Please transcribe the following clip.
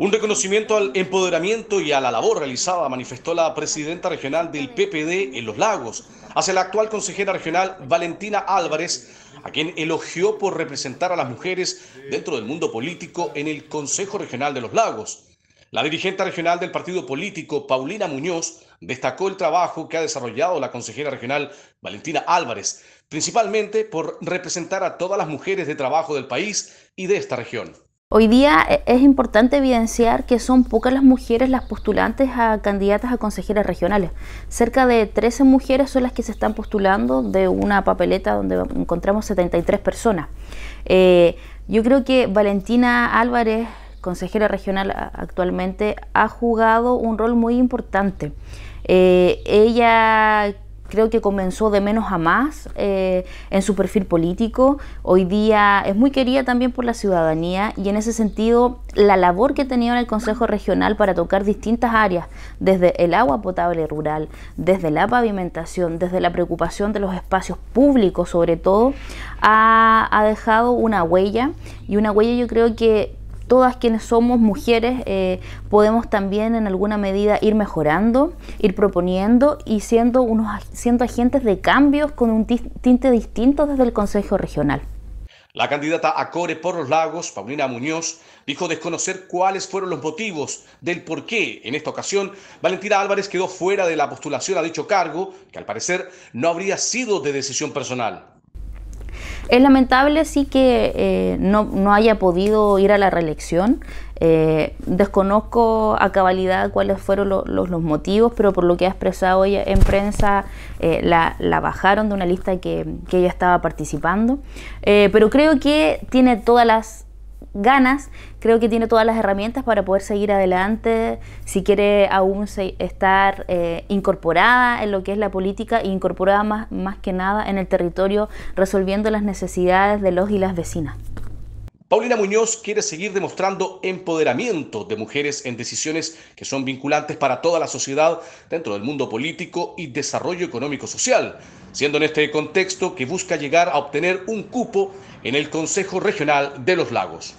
Un reconocimiento al empoderamiento y a la labor realizada manifestó la presidenta regional del PPD en Los Lagos, hacia la actual consejera regional Valentina Álvarez, a quien elogió por representar a las mujeres dentro del mundo político en el Consejo Regional de Los Lagos. La dirigente regional del partido político, Paulina Muñoz, destacó el trabajo que ha desarrollado la consejera regional Valentina Álvarez, principalmente por representar a todas las mujeres de trabajo del país y de esta región. Hoy día eh, es importante evidenciar que son pocas las mujeres las postulantes a candidatas a consejeras regionales. Cerca de 13 mujeres son las que se están postulando de una papeleta donde encontramos 73 personas. Eh, yo creo que Valentina Álvarez, consejera regional actualmente, ha jugado un rol muy importante. Eh, ella creo que comenzó de menos a más eh, en su perfil político. Hoy día es muy querida también por la ciudadanía y en ese sentido la labor que tenido en el Consejo Regional para tocar distintas áreas, desde el agua potable rural, desde la pavimentación, desde la preocupación de los espacios públicos sobre todo, ha, ha dejado una huella y una huella yo creo que todas quienes somos mujeres eh, podemos también en alguna medida ir mejorando, ir proponiendo y siendo, unos, siendo agentes de cambios con un tinte distinto desde el Consejo Regional. La candidata a Core por los Lagos, Paulina Muñoz, dijo desconocer cuáles fueron los motivos del por qué en esta ocasión Valentina Álvarez quedó fuera de la postulación a dicho cargo, que al parecer no habría sido de decisión personal es lamentable sí que eh, no, haya podido ir a la reelección. Eh, desconozco a cabalidad cuáles fueron los, motivos, pero por lo que ha expresado ella en prensa, eh, la, bajaron de una lista que, que ella estaba participando. pero creo que tiene todas las ganas, creo que tiene todas las herramientas para poder seguir adelante, si quiere aún estar eh, incorporada en lo que es la política incorporada más que nada en el territorio, resolviendo las necesidades de los y las vecinas. Paulina Muñoz quiere seguir demostrando empoderamiento de mujeres en decisiones que son vinculantes para toda la sociedad dentro del mundo político y desarrollo económico-social, siendo en este contexto que busca llegar a obtener un cupo en el Consejo Regional de los Lagos.